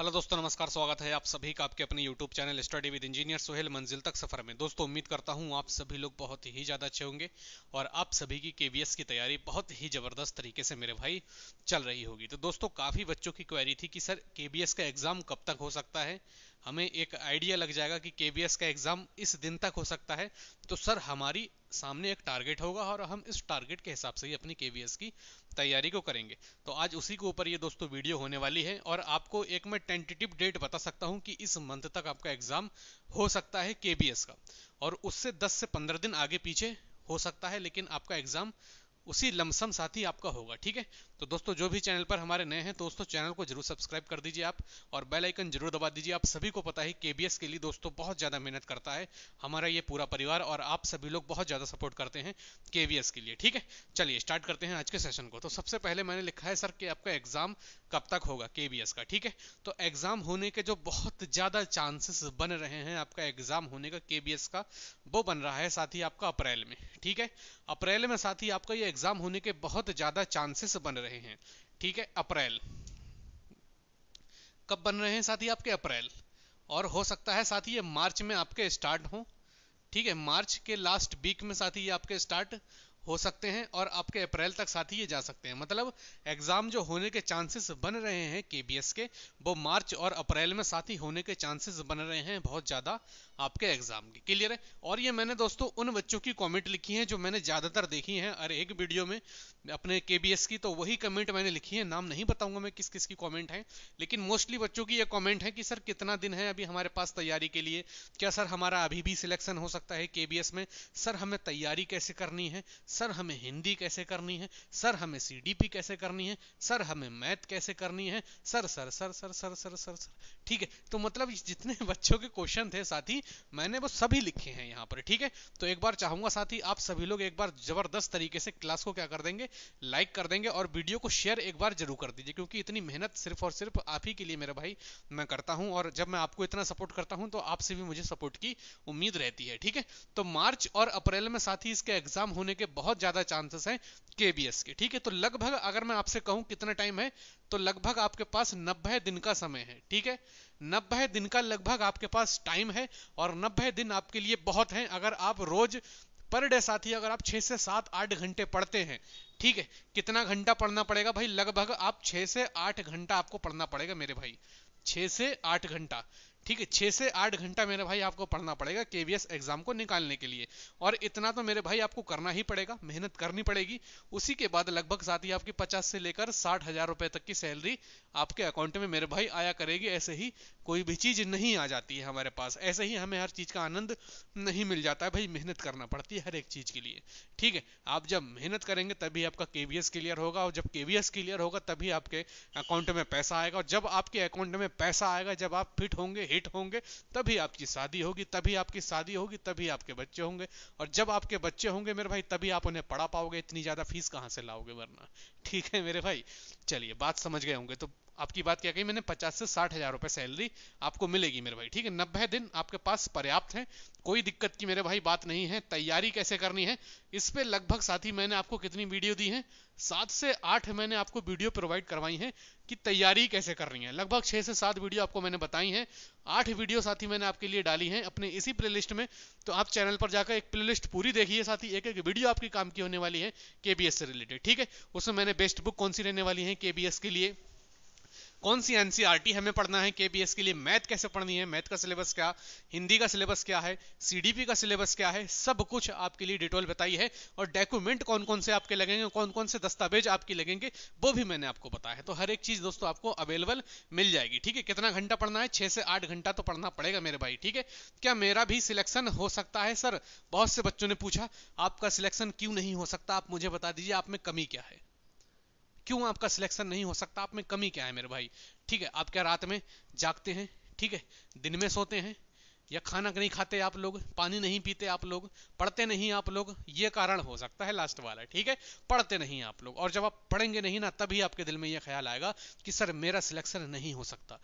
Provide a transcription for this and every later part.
hello दोस्तों नमस्कार स्वागत है आप सभी का आपके अपने YouTube channel study with engineer Suhel मंजिल तक सफर में दोस्तों उम्मीद करता हूं आप सभी लोग बहुत ही ज़्यादा अच्छे होंगे और आप सभी की केवीएस की तैयारी बहुत ही ज़बरदस्त तरीके से मेरे भाई चल रही होगी तो दोस्तों काफ़ी बच्चों की क्वेरी थी कि सर के का एग्ज़ाम कब तक हो सकता है हमें एक आइडिया लग जाएगा कि के का एग्ज़ाम इस दिन तक हो सकता है तो सर हमारी सामने एक टारगेट होगा और हम इस टारगेट के हिसाब से ही अपनी के की तैयारी को करेंगे तो आज उसी के ऊपर ये दोस्तों वीडियो होने वाली है और आपको एक मैं टेंटेटिव डेट बता सकता हूँ कि इस मंथ तक आपका एग्ज़ाम हो सकता है के का और उससे दस से पंद्रह दिन आगे पीछे हो सकता है लेकिन आपका एग्ज़ाम उसी लमसम साथ ही आपका होगा ठीक है तो दोस्तों जो भी चैनल पर हमारे नए हैं दोस्तों तो चैनल को जरूर सब्सक्राइब कर दीजिए आप और बेल आइकन जरूर दबा दीजिए आप सभी को पता है केबीएस के लिए दोस्तों बहुत ज़्यादा मेहनत करता है हमारा ये पूरा परिवार और आप सभी लोग बहुत ज़्यादा सपोर्ट करते हैं केबीएस के लिए ठीक है चलिए स्टार्ट करते हैं आज के सेशन को तो सबसे पहले मैंने लिखा है सर कि आपका एग्जाम कब तक होगा केबीएस का ठीक है तो एग्जाम होने के जो बहुत ज़्यादा चांसेस बन रहे हैं आपका एग्जाम होने का केबीएस का वो बन रहा है साथ ही आपका अप्रैल में ठीक है अप्रैल में साथ ही आपका ये एग्जाम होने के बहुत ज्यादा चांसेस बन रहे हैं ठीक है अप्रैल कब बन रहे हैं साथ ही आपके अप्रैल और हो सकता है साथ ही ये मार्च में आपके स्टार्ट हो ठीक है मार्च के लास्ट वीक में साथ ही ये आपके स्टार्ट हो सकते हैं और आपके अप्रैल तक साथ ही ये जा सकते हैं मतलब एग्जाम जो होने के चांसेस बन रहे हैं केबीएस के वो मार्च और अप्रैल में साथ ही होने के चांसेस बन रहे हैं बहुत ज्यादा आपके एग्जाम की क्लियर है और ये मैंने दोस्तों उन बच्चों की कमेंट लिखी है जो मैंने ज्यादातर देखी है हर एक वीडियो में अपने केबीएस की तो वही कमेंट मैंने लिखी है नाम नहीं बताऊंगा मैं किस किस की कमेंट है लेकिन मोस्टली बच्चों की ये कमेंट है कि सर कितना दिन है अभी हमारे पास तैयारी के लिए क्या सर हमारा अभी भी सिलेक्शन हो सकता है केबीएस में सर हमें तैयारी कैसे करनी है सर हमें हिंदी कैसे करनी है सर हमें सी कैसे करनी है सर हमें मैथ कैसे करनी है sir sir sir sir sir sir sir sir ठीक है तो मतलब जितने बच्चों के क्वेश्चन थे साथी मैंने वो सभी लिखे हैं यहाँ पर ठीक है तो एक बार चाहूंगा साथ ही आप सभी लोग एक बार जबरदस्त तरीके से क्लास को क्या कर देंगे लाइक कर देंगे और वीडियो को शेयर एक बार जरूर कर दीजिए क्योंकि इतनी मेहनत सिर्फ और सिर्फ आप ही के लिए मेरा भाई मैं करता हूँ और जब मैं आपको इतना सपोर्ट करता हूँ तो आपसे भी मुझे सपोर्ट की उम्मीद रहती है ठीक है तो मार्च और अप्रैल में साथ ही इसके एग्जाम होने के बहुत ज्यादा चांसेस हैं केबीएस के ठीक है तो लगभग अगर मैं आपसे कहूं कितना टाइम है तो लगभग आपके पास नब्बे दिन का समय है ठीक है नब्बे दिन का लगभग आपके पास टाइम है और नब्बे दिन आपके लिए बहुत है अगर आप रोज पर डे साथ ही अगर आप छह से सात आठ घंटे पढ़ते हैं ठीक है कितना घंटा पढ़ना पड़ेगा भाई लगभग आप छह से आठ घंटा आपको पढ़ना पड़ेगा मेरे भाई छह से आठ घंटा ठीक है छः से आठ घंटा मेरे भाई आपको पढ़ना पड़ेगा के एग्जाम को निकालने के लिए और इतना तो मेरे भाई आपको करना ही पड़ेगा मेहनत करनी पड़ेगी उसी के बाद लगभग साथ ही आपकी पचास से लेकर साठ हजार रुपए तक की सैलरी आपके अकाउंट में मेरे भाई आया करेगी ऐसे ही कोई भी चीज़ नहीं आ जाती है हमारे पास ऐसे ही हमें हर चीज़ का आनंद नहीं मिल जाता है भाई मेहनत करना पड़ती है हर एक चीज़ के लिए ठीक है आप जब मेहनत करेंगे तभी आपका केवीएस क्लियर होगा और जब के क्लियर होगा तभी आपके अकाउंट में पैसा आएगा और जब आपके अकाउंट में पैसा आएगा जब आप फिट होंगे हिट होंगे तभी आपकी शादी होगी तभी आपकी शादी होगी तभी आपके बच्चे होंगे और जब आपके बच्चे होंगे मेरे भाई तभी आप उन्हें पढ़ा पाओगे इतनी ज़्यादा फीस कहाँ से लाओगे वरना ठीक है मेरे भाई चलिए बात समझ गए होंगे तो आपकी बात क्या कही मैंने पचास से साठ हजार रुपए सैलरी आपको मिलेगी मेरे भाई ठीक है नब्बे दिन आपके पास पर्याप्त है कोई दिक्कत की मेरे भाई बात नहीं है तैयारी कैसे करनी है इस पर लगभग साथी मैंने आपको कितनी वीडियो दी है सात से आठ मैंने आपको वीडियो प्रोवाइड करवाई है कि तैयारी कैसे करनी है लगभग छह से सात वीडियो आपको मैंने बताई है आठ वीडियो साथी मैंने आपके लिए डाली है अपने इसी प्लेलिस्ट में तो आप चैनल पर जाकर एक प्लेलिस्ट पूरी देखिए साथी एक एक वीडियो आपकी काम की होने वाली है के से रिलेटेड ठीक है उसमें मैंने बेस्ट बुक कौन सी रहने वाली है के के लिए कौन सी एनसीईआरटी e हमें पढ़ना है केबीएस के लिए मैथ कैसे पढ़नी है मैथ का सिलेबस क्या हिंदी का सिलेबस क्या है सीडीपी का सिलेबस क्या है सब कुछ आपके लिए डिटेल बताई है और डॉक्यूमेंट कौन कौन से आपके लगेंगे कौन कौन से दस्तावेज आपके लगेंगे वो भी मैंने आपको बताया है तो हर एक चीज दोस्तों आपको अवेलेबल मिल जाएगी ठीक है कितना घंटा पढ़ना है छह से आठ घंटा तो पढ़ना पड़ेगा मेरे भाई ठीक है क्या मेरा भी सिलेक्शन हो सकता है सर बहुत से बच्चों ने पूछा आपका सिलेक्शन क्यों नहीं हो सकता आप मुझे बता दीजिए आप में कमी क्या है क्यों आपका सिलेक्शन नहीं हो सकता आप में कमी क्या है मेरे भाई ठीक है आप क्या रात में जागते हैं ठीक है दिन में सोते हैं या खाना नहीं खाते आप लोग पानी नहीं पीते आप लोग पढ़ते नहीं आप लोग ये कारण हो सकता है लास्ट वाला ठीक है पढ़ते नहीं आप लोग और जब आप पढ़ेंगे नहीं ना तभी आपके दिल में ये ख्याल आएगा कि सर मेरा सिलेक्शन नहीं हो सकता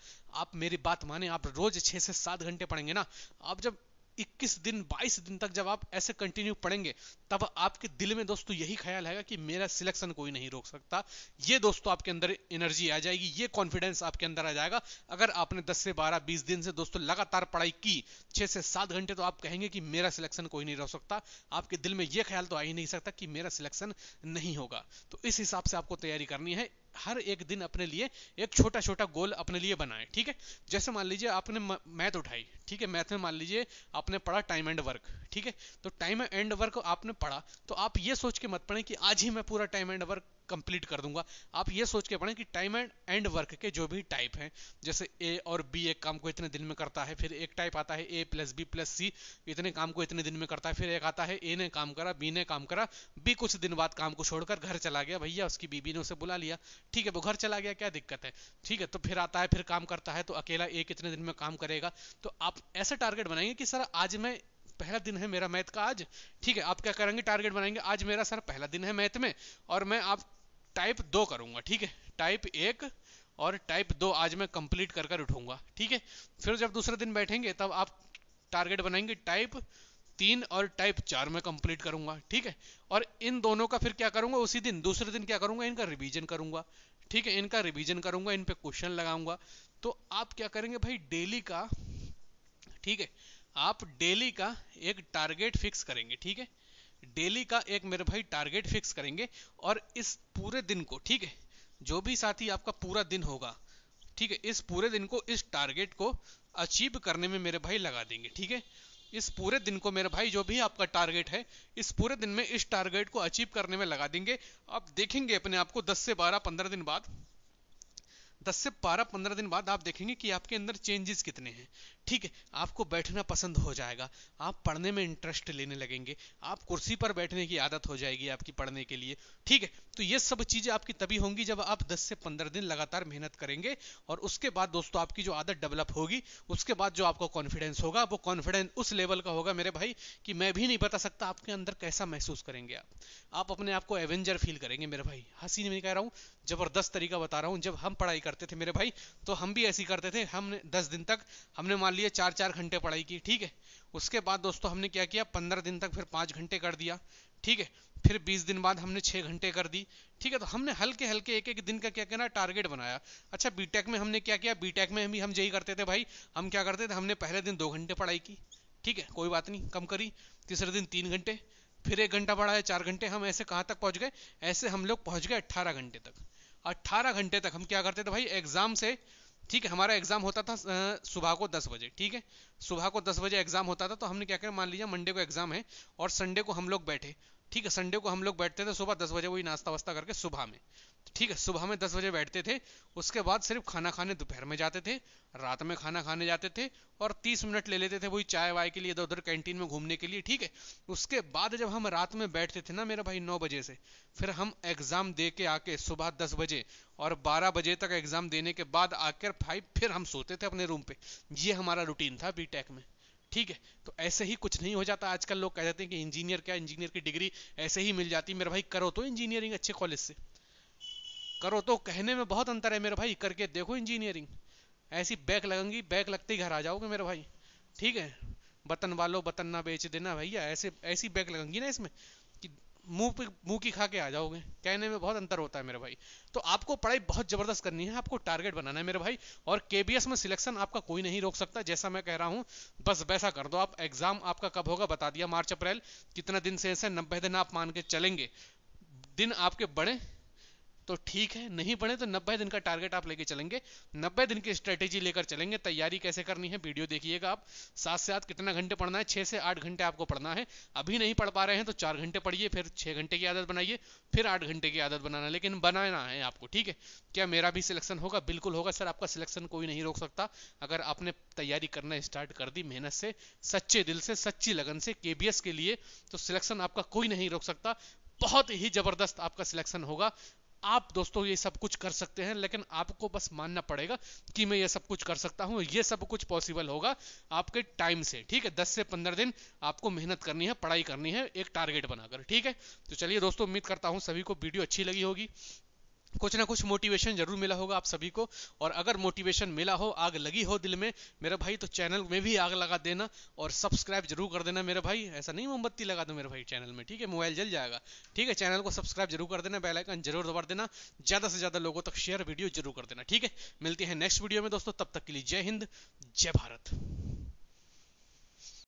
आप मेरी बात माने आप रोज छह से सात घंटे पढ़ेंगे ना आप जब 21 दिन 22 दिन तक जब आप ऐसे कंटिन्यू पढ़ेंगे तब आपके दिल में दोस्तों यही ख्याल आएगा कि मेरा सिलेक्शन कोई नहीं रोक सकता ये दोस्तों आपके अंदर एनर्जी आ जाएगी ये कॉन्फिडेंस आपके अंदर आ जाएगा अगर आपने 10 से 12 20 दिन से दोस्तों लगातार पढ़ाई की 6 से 7 घंटे तो आप कहेंगे कि मेरा सिलेक्शन कोई नहीं रोक सकता आपके दिल में यह ख्याल तो आ ही नहीं सकता कि मेरा सिलेक्शन नहीं होगा तो इस हिसाब से आपको तैयारी करनी है हर एक दिन अपने लिए एक छोटा छोटा गोल अपने लिए बनाए ठीक है जैसे मान लीजिए आपने मैथ उठाई ठीक है मैथ में मान लीजिए आपने पढ़ा टाइम एंड वर्क ठीक है तो टाइम एंड वर्क आपने पढ़ा तो आप ये सोच के मत पढ़े कि आज ही मैं पूरा टाइम एंड वर्क कंप्लीट कर दूंगा आप ये सोच के पढ़ें कि टाइम एंड एंड वर्क के जो भी टाइप हैं जैसे ए और बी एक काम को इतने दिन में करता है फिर एक टाइप आता है A plus B plus C इतने काम को इतने दिन में करता है फिर एक आता है ए ने काम करा बी ने काम करा बी कुछ दिन बाद काम को छोड़कर घर चला गया भैया उसकी बीबी ने उसे बुला लिया ठीक है वो घर चला गया क्या दिक्कत है ठीक है तो फिर आता है फिर काम करता है तो अकेला ए कितने दिन में काम करेगा तो आप ऐसे टारगेट बनाएंगे कि सर आज मैं पहला दिन है मेरा मैथ का आज ठीक है आप क्या करेंगे टारगेट बनाएंगे आज मेरा सर पहला दिन है मैथ में और मैं आप टाइप दो करूंगा ठीक है टाइप एक और टाइप दो आज मैं कंप्लीट कर कर उठूंगा ठीक है फिर जब दूसरे दिन बैठेंगे तब आप टारगेट बनाएंगे टाइप तीन और टाइप चार में कंप्लीट करूंगा ठीक है और इन दोनों का फिर क्या करूंगा उसी दिन दूसरे दिन क्या करूंगा इनका रिवीजन करूंगा ठीक है इनका रिवीजन करूंगा इन पे क्वेश्चन लगाऊंगा तो आप क्या करेंगे भाई डेली का ठीक है आप डेली का एक टारगेट फिक्स करेंगे ठीक है डेली का एक मेरे भाई टारगेट फिक्स करेंगे और इस पूरे दिन को ठीक है जो भी साथी आपका पूरा दिन होगा ठीक है इस पूरे दिन को इस टारगेट को अचीव करने में मेरे भाई लगा देंगे ठीक है इस पूरे दिन को मेरे भाई जो भी आपका टारगेट है इस पूरे दिन में इस टारगेट को अचीव करने में लगा देंगे आप देखेंगे अपने आप को 10 से 12 15 दिन बाद दस से बारह पंद्रह दिन बाद आप देखेंगे कि आपके अंदर चेंजेस कितने हैं ठीक है आपको बैठना पसंद हो जाएगा आप पढ़ने में इंटरेस्ट लेने लगेंगे आप कुर्सी पर बैठने की आदत हो जाएगी आपकी पढ़ने के लिए ठीक है तो ये सब चीज़ें आपकी तभी होंगी जब आप 10 से 15 दिन लगातार मेहनत करेंगे और उसके बाद दोस्तों आपकी जो आदत डेवलप होगी उसके बाद जो आपका कॉन्फिडेंस होगा वो कॉन्फिडेंस उस लेवल का होगा मेरे भाई कि मैं भी नहीं बता सकता आपके अंदर कैसा महसूस करेंगे आप आप अपने आप को एवेंजर फील करेंगे मेरे भाई हंसी नहीं कह रहा हूँ जबरदस्त तरीका बता रहा हूँ जब हम पढ़ाई करते करते थे मेरे भाई तो हम भी ऐसी करते थे हमने दस दिन तक हमने मान लिया चार चार घंटे पढ़ाई की ठीक है उसके बाद दोस्तों हमने क्या किया पंद्रह दिन तक फिर पाँच घंटे कर दिया ठीक है फिर बीस दिन बाद हमने छः घंटे कर दी ठीक है तो हमने हल्के हल्के एक एक दिन का क्या करना टारगेट बनाया अच्छा बीटेक में हमने क्या किया बीटेक में भी हम यही करते थे भाई हम क्या करते थे हमने पहले दिन दो घंटे पढ़ाई की ठीक है कोई बात नहीं कम करी तीसरे दिन तीन घंटे फिर एक घंटा पढ़ाया चार घंटे हम ऐसे कहाँ तक पहुँच गए ऐसे हम लोग पहुँच गए अट्ठारह घंटे तक 18 घंटे तक हम क्या करते थे भाई एग्जाम से ठीक है हमारा एग्जाम होता था सुबह को दस बजे ठीक है सुबह को दस बजे एग्जाम होता था तो हमने क्या किया मान लीजिए मंडे को एग्जाम है और संडे को हम लोग बैठे ठीक है संडे को हम लोग बैठते थे सुबह दस बजे वही नाश्ता वास्ता करके सुबह में ठीक है सुबह में दस बजे बैठते थे उसके बाद सिर्फ खाना खाने दोपहर में जाते थे रात में खाना खाने जाते थे और तीस मिनट ले लेते थे वही चाय वाय के लिए इधर उधर कैंटीन में घूमने के लिए ठीक है उसके बाद जब हम रात में बैठते थे ना मेरा भाई नौ बजे से फिर हम एग्ज़ाम दे के आके सुबह दस बजे और बारह बजे तक एग्ज़ाम देने के बाद आकर भाई फिर हम सोते थे अपने रूम पे ये हमारा रूटीन था बी में ठीक है तो ऐसे ही कुछ नहीं हो जाता आजकल लोग कह देते हैं कि इंजीनियर क्या इंजीनियर की डिग्री ऐसे ही मिल जाती मेरे भाई करो तो इंजीनियरिंग अच्छे कॉलेज से करो तो कहने में बहुत अंतर है मेरे भाई करके देखो इंजीनियरिंग ऐसी बैग लगेंगी बैग लगते ही घर आ जाओगे मेरे भाई ठीक है बतन वालों बतन ना बेच देना भैया ऐसे ऐसी बैग लगेंगी ना इसमें मुंह मुंह की खा के आ जाओगे कहने में बहुत अंतर होता है मेरे भाई तो आपको पढ़ाई बहुत जबरदस्त करनी है आपको टारगेट बनाना है मेरे भाई और केबीएस में सिलेक्शन आपका कोई नहीं रोक सकता जैसा मैं कह रहा हूं बस वैसा कर दो आप एग्जाम आपका कब होगा बता दिया मार्च अप्रैल कितना दिन से ऐसे नब्बे दिन आप मान के चलेंगे दिन आपके बड़े तो ठीक है नहीं पढ़े तो नब्बे दिन का टारगेट आप लेके चलेंगे नब्बे दिन की स्ट्रेटेजी लेकर चलेंगे तैयारी कैसे करनी है वीडियो देखिएगा आप साथ साथ कितना घंटे पढ़ना है छह से आठ घंटे आपको पढ़ना है अभी नहीं पढ़ पा रहे हैं तो चार घंटे पढ़िए फिर छह घंटे की आदत बनाइए फिर आठ घंटे की आदत बनाना लेकिन बनाना है आपको ठीक है क्या मेरा भी सिलेक्शन होगा बिल्कुल होगा सर आपका सिलेक्शन कोई नहीं रोक सकता अगर आपने तैयारी करना स्टार्ट कर दी मेहनत से सच्चे दिल से सच्ची लगन से केबीएस के लिए तो सिलेक्शन आपका कोई नहीं रोक सकता बहुत ही जबरदस्त आपका सिलेक्शन होगा आप दोस्तों ये सब कुछ कर सकते हैं लेकिन आपको बस मानना पड़ेगा कि मैं ये सब कुछ कर सकता हूँ ये सब कुछ पॉसिबल होगा आपके टाइम से ठीक है दस से पंद्रह दिन आपको मेहनत करनी है पढ़ाई करनी है एक टारगेट बनाकर ठीक है तो चलिए दोस्तों उम्मीद करता हूँ सभी को वीडियो अच्छी लगी होगी कुछ ना कुछ मोटिवेशन जरूर मिला होगा आप सभी को और अगर मोटिवेशन मिला हो आग लगी हो दिल में मेरा भाई तो चैनल में भी आग लगा देना और सब्सक्राइब जरूर कर देना मेरे भाई ऐसा नहीं मोमबत्ती लगा दो मेरे भाई चैनल में ठीक है मोबाइल जल जाएगा ठीक है चैनल को सब्सक्राइब जरूर कर देना बेलाइकन जरूर दबा देना ज़्यादा से ज़्यादा लोगों तक शेयर वीडियो जरूर कर देना ठीक है मिलते हैं नेक्स्ट वीडियो में दोस्तों तब तक के लिए जय हिंद जय भारत